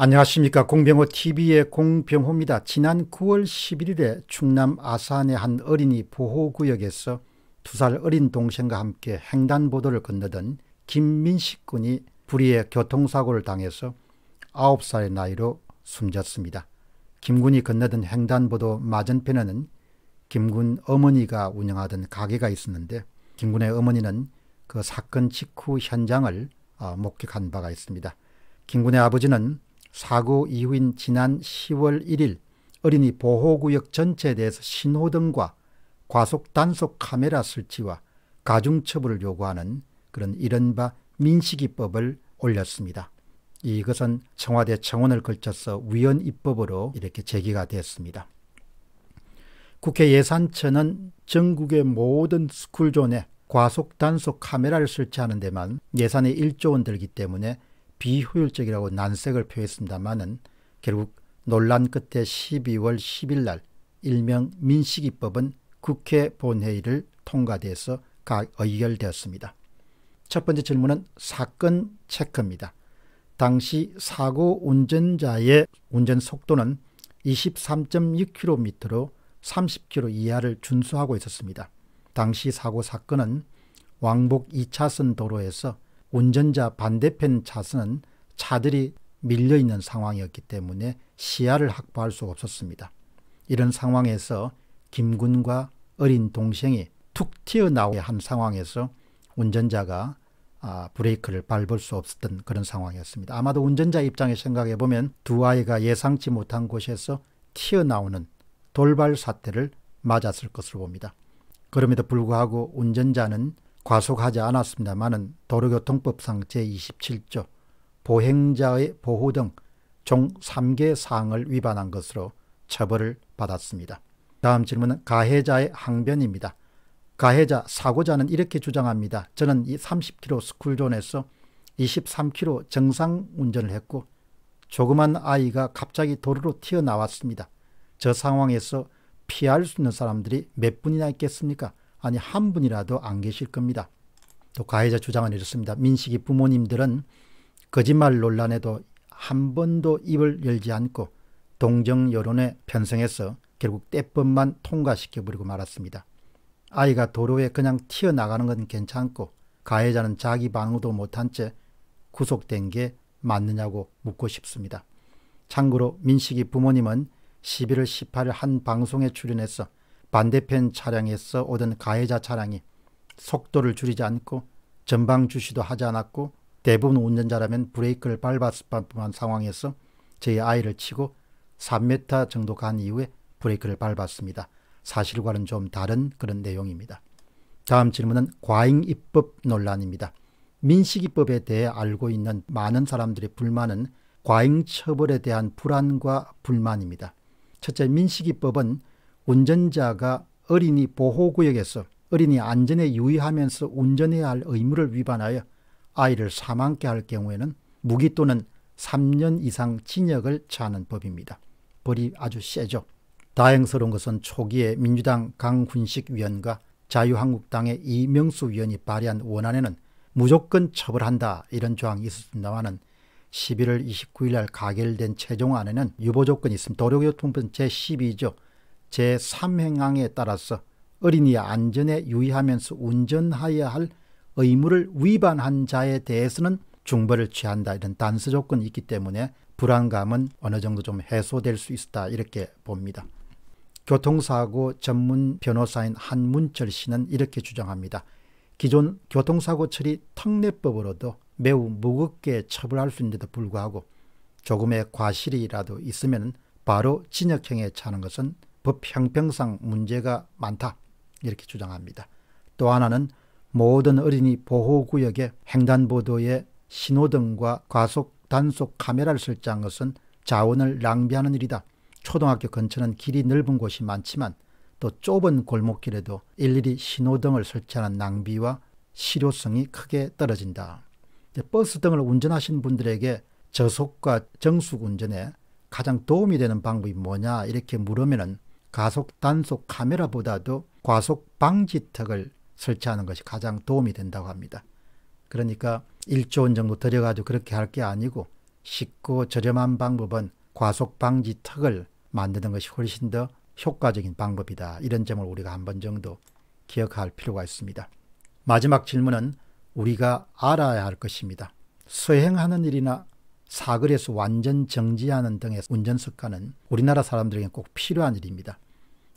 안녕하십니까 공병호 TV의 공병호입니다. 지난 9월 11일에 충남 아산의 한 어린이 보호구역에서 두 살 어린 동생과 함께 횡단보도를 건너던 김민식 군이 불의의 교통사고를 당해서 9살의 나이로 숨졌습니다. 김군이 건너던 횡단보도 맞은편에는 김군 어머니가 운영하던 가게가 있었는데 김군의 어머니는 그 사건 직후 현장을 어, 목격한 바가 있습니다. 김군의 아버지는 사고 이후인 지난 10월 1일 어린이 보호구역 전체에 대해서 신호등과 과속 단속 카메라 설치와 가중처벌을 요구하는 그런 이른바 민식이법을 올렸습니다. 이것은 청와대 청원을 걸쳐서 위헌 입법으로 이렇게 제기가 됐습니다 국회 예산처는 전국의 모든 스쿨존에 과속 단속 카메라를 설치하는 데만 예산이 1조 원 들기 때문에 비효율적이라고 난색을 표했습니다만은 결국 논란 끝에 12월 10일 날 일명 민식이법은 국회 본회의를 통과돼서 각 의결되었습니다. 첫 번째 질문은 사건 체크입니다. 당시 사고 운전자의 운전 속도는 23.6km로 30km 이하를 준수하고 있었습니다. 당시 사고 사건은 왕복 2차선 도로에서 운전자 반대편 차선은 차들이 밀려 있는 상황이었기 때문에 시야를 확보할 수 없었습니다. 이런 상황에서 김군과 어린 동생이 툭 튀어나오게 한 상황에서 운전자가 아, 브레이크를 밟을 수 없었던 그런 상황이었습니다. 아마도 운전자 입장에 생각해 보면 두 아이가 예상치 못한 곳에서 튀어나오는 돌발 사태를 맞았을 것으로 봅니다. 그럼에도 불구하고 운전자는 과속하지 않았습니다만은 도로교통법상 제27조 보행자의 보호 등 총 3개 사항을 위반한 것으로 처벌을 받았습니다. 다음 질문은 가해자의 항변입니다. 가해자 사고자는 이렇게 주장합니다. 저는 이 30km 스쿨존에서 23km 정상 운전을 했고 조그만 아이가 갑자기 도로로 튀어나왔습니다. 저 상황에서 피할 수 있는 사람들이 몇 분이나 있겠습니까? 아니 한 분이라도 안 계실 겁니다. 또 가해자 주장은 이렇습니다. 민식이 부모님들은 거짓말 논란에도 한 번도 입을 열지 않고 동정 여론에 편성해서 결국 때법만 통과시켜버리고 말았습니다. 아이가 도로에 그냥 튀어나가는 건 괜찮고 가해자는 자기 방어도 못한 채 구속된 게 맞느냐고 묻고 싶습니다. 참고로 민식이 부모님은 11월 18일 한 방송에 출연해서 반대편 차량에서 오던 가해자 차량이 속도를 줄이지 않고 전방 주시도 하지 않았고 대부분 운전자라면 브레이크를 밟았을 뻔한 상황에서 저희 아이를 치고 3m 정도 간 이후에 브레이크를 밟았습니다. 사실과는 좀 다른 그런 내용입니다. 다음 질문은 과잉 입법 논란입니다. 민식이법에 대해 알고 있는 많은 사람들의 불만은 과잉 처벌에 대한 불안과 불만입니다. 첫째 민식이법은 운전자가 어린이 보호구역에서 어린이 안전에 유의하면서 운전해야 할 의무를 위반하여 아이를 사망케 할 경우에는 무기 또는 3년 이상 징역을 차는 법입니다. 벌이 아주 세죠. 다행스러운 것은 초기에 민주당 강훈식 위원과 자유한국당의 이명수 위원이 발의한 원안에는 무조건 처벌한다 이런 조항이 있었습니다만은 11월 29일 날 가결된 최종안에는 유보 조건이 있습니다. 도로교통법 제12조 제3행항에 따라서 어린이의 안전에 유의하면서 운전하여야 할 의무를 위반한 자에 대해서는 중벌을 취한다 이런 단서 조건이 있기 때문에 불안감은 어느 정도 좀 해소될 수 있었다 이렇게 봅니다. 교통사고 전문 변호사인 한문철 씨는 이렇게 주장합니다. 기존 교통사고 처리 특례법으로도 매우 무겁게 처벌할 수 있는데도 불구하고 조금의 과실이라도 있으면 바로 진역형에 차는 것은 법 형평상 문제가 많다 이렇게 주장합니다. 또 하나는 모든 어린이 보호구역에 횡단보도에 신호등과 과속 단속 카메라를 설치한 것은 자원을 낭비하는 일이다. 초등학교 근처는 길이 넓은 곳이 많지만 또 좁은 골목길에도 일일이 신호등을 설치하는 낭비와 실효성이 크게 떨어진다. 버스 등을 운전하신 분들에게 저속과 정숙 운전에 가장 도움이 되는 방법이 뭐냐 이렇게 물으면 가속 단속 카메라보다도 과속 방지턱을 설치하는 것이 가장 도움이 된다고 합니다. 그러니까 1조 원 정도 들여가지고 그렇게 할 게 아니고 쉽고 저렴한 방법은 과속 방지턱을 만드는 것이 훨씬 더 효과적인 방법이다. 이런 점을 우리가 한 번 정도 기억할 필요가 있습니다. 마지막 질문은 우리가 알아야 할 것입니다. 수행하는 일이나 사거리에서 완전 정지하는 등의 운전 습관은 우리나라 사람들에게 꼭 필요한 일입니다.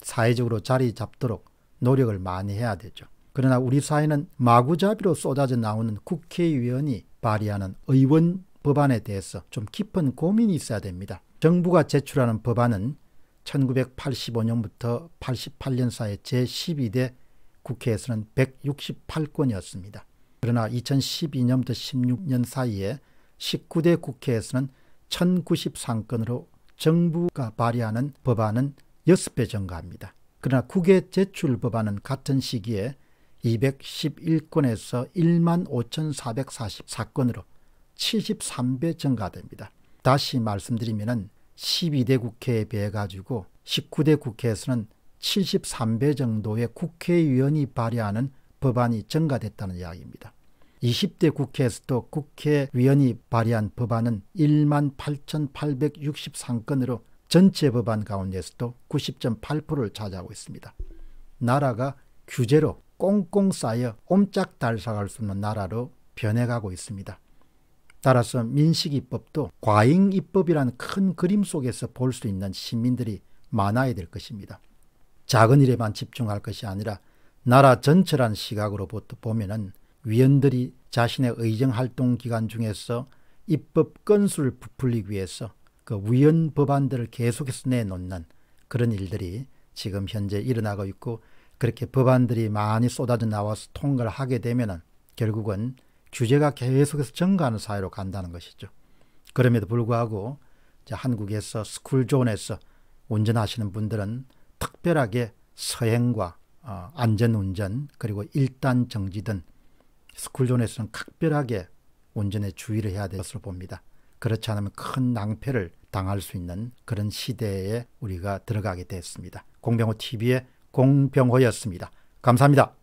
사회적으로 자리 잡도록 노력을 많이 해야 되죠. 그러나 우리 사회는 마구잡이로 쏟아져 나오는 국회의원이 발의하는 의원 법안에 대해서 좀 깊은 고민이 있어야 됩니다. 정부가 제출하는 법안은 1985년부터 88년 사이 제12대 국회에서는 168건이었습니다. 그러나 2012년부터 16년 사이에 19대 국회에서는 1093건으로 정부가 발의하는 법안은 6배 증가합니다. 그러나 국외 제출 법안은 같은 시기에 211건에서 1만 5,444건으로 73배 증가됩니다. 다시 말씀드리면 12대 국회에 비해 가지고 19대 국회에서는 73배 정도의 국회의원이 발의하는 법안이 증가됐다는 이야기입니다. 20대 국회에서도 국회의원이 발의한 법안은 1만 8,863건으로 전체 법안 가운데서도 90.8%를 차지하고 있습니다. 나라가 규제로 꽁꽁 쌓여 옴짝달싹할 수있는 나라로 변해가고 있습니다. 따라서 민식이법도 과잉입법이란 큰 그림 속에서 볼 수 있는 시민들이 많아야 될 것입니다. 작은 일에만 집중할 것이 아니라 나라 전체란 시각으로부터 보면은 위원들이 자신의 의정활동 기간 중에서 입법 건수를 부풀리기 위해서 그 위헌 법안들을 계속해서 내놓는 그런 일들이 지금 현재 일어나고 있고 그렇게 법안들이 많이 쏟아져 나와서 통과를 하게 되면 결국은 규제가 계속해서 증가하는 사회로 간다는 것이죠. 그럼에도 불구하고 한국에서 스쿨존에서 운전하시는 분들은 특별하게 서행과 어, 안전운전 그리고 일단 정지 등 스쿨존에서는 각별하게 운전에 주의를 해야 될 것으로 봅니다. 그렇지 않으면 큰 낭패를 당할 수 있는 그런 시대에 우리가 들어가게 됐습니다. 공병호 TV의 공병호였습니다. 감사합니다.